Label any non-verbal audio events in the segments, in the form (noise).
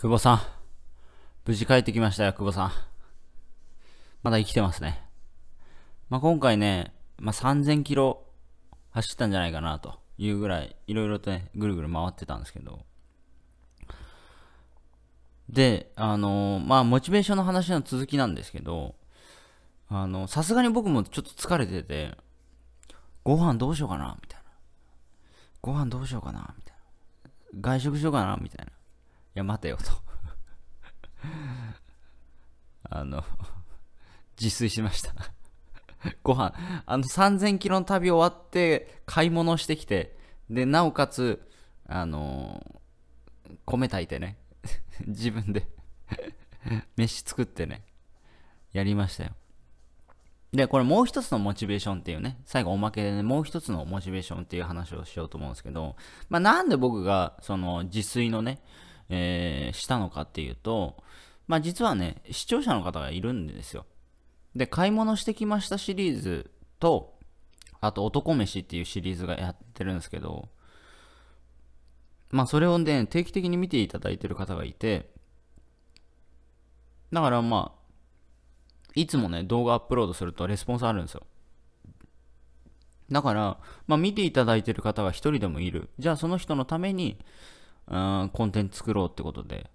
久保さん。無事帰ってきましたよ、久保さん。まだ生きてますね。まあ、今回ね、まあ、3000キロ走ったんじゃないかなというぐらい、いろいろとね、ぐるぐる回ってたんですけど。で、あのー、まあ、モチベーションの話の続きなんですけど、あの、さすがに僕もちょっと疲れてて、ご飯どうしようかなみたいな。ご飯どうしようかなみたいな。外食しようかなみたいな。や、待てよと (laughs) あの自炊しました (laughs) ご飯、あの3000キロの旅終わって買い物してきて、で、なおかつ、あのー、米炊いてね、(laughs) 自分で飯作ってね、やりましたよ。で、これもう一つのモチベーションっていうね、最後おまけでね、もう一つのモチベーションっていう話をしようと思うんですけど、まあなんで僕が、その自炊のね、えー、したのかっていうと、まあ実はね、視聴者の方がいるんですよ。で、買い物してきましたシリーズと、あと男飯っていうシリーズがやってるんですけど、まあそれをね、定期的に見ていただいてる方がいて、だからまあ、いつもね、動画アップロードするとレスポンスあるんですよ。だから、まあ見ていただいてる方が一人でもいる。じゃあその人のために、うんコンテンツ作ろうってことで。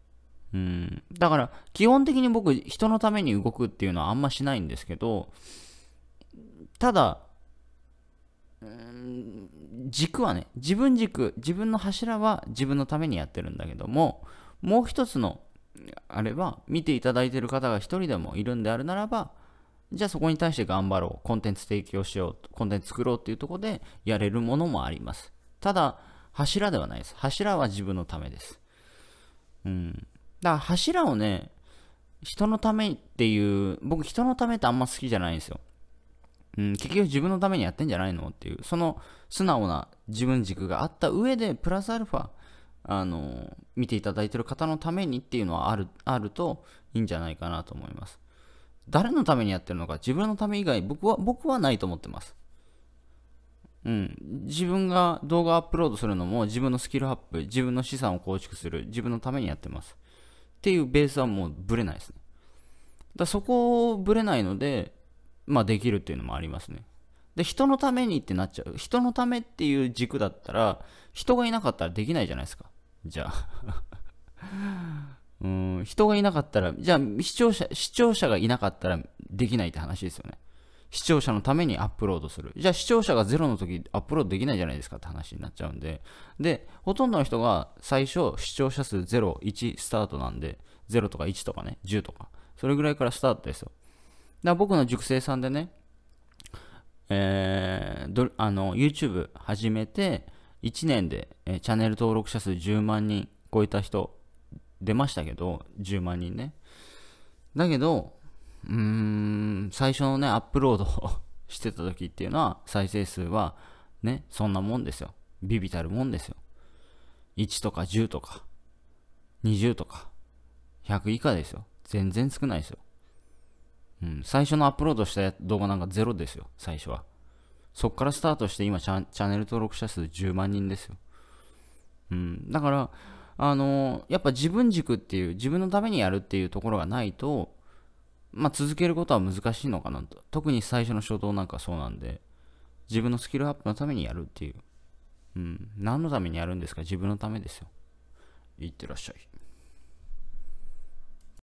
うん。だから、基本的に僕、人のために動くっていうのはあんましないんですけど、ただ、うん、軸はね、自分軸、自分の柱は自分のためにやってるんだけども、もう一つの、あれは、見ていただいてる方が一人でもいるんであるならば、じゃあそこに対して頑張ろう、コンテンツ提供しよう、コンテンツ作ろうっていうとこでやれるものもあります。ただ、柱ではないです。柱は自分のためです。うん。だから柱をね、人のためっていう、僕人のためってあんま好きじゃないんですよ。うん、結局自分のためにやってんじゃないのっていう、その素直な自分軸があった上で、プラスアルファ、あの、見ていただいてる方のためにっていうのはある、あるといいんじゃないかなと思います。誰のためにやってるのか、自分のため以外、僕は、僕はないと思ってます。うん、自分が動画アップロードするのも自分のスキルアップ、自分の資産を構築する、自分のためにやってます。っていうベースはもうぶれないですね。だそこをぶれないので、まあできるっていうのもありますね。で、人のためにってなっちゃう。人のためっていう軸だったら、人がいなかったらできないじゃないですか。じゃあ。(laughs) うん、人がいなかったら、じゃあ視聴者、視聴者がいなかったらできないって話ですよね。視聴者のためにアップロードする。じゃあ視聴者がゼロの時アップロードできないじゃないですかって話になっちゃうんで。で、ほとんどの人が最初視聴者数0、1スタートなんで、0とか1とかね、10とか、それぐらいからスタートですよ。だ僕の熟成さんでね、えー、あの YouTube 始めて1年で、えー、チャンネル登録者数10万人超えた人出ましたけど10万人ねだけどうーん、最初のね、アップロード (laughs) してた時っていうのは、再生数は、ね、そんなもんですよ。ビビたるもんですよ。1とか10とか、20とか、100以下ですよ。全然少ないですよ。うん、最初のアップロードした動画なんかゼロですよ、最初は。そっからスタートして今チャンネル登録者数10万人ですよ。うん、だから、あのー、やっぱ自分軸っていう、自分のためにやるっていうところがないと、まあ、続けることは難しいのかなと。特に最初の初動なんかそうなんで、自分のスキルアップのためにやるっていう。うん。何のためにやるんですか自分のためですよ。いってらっしゃい。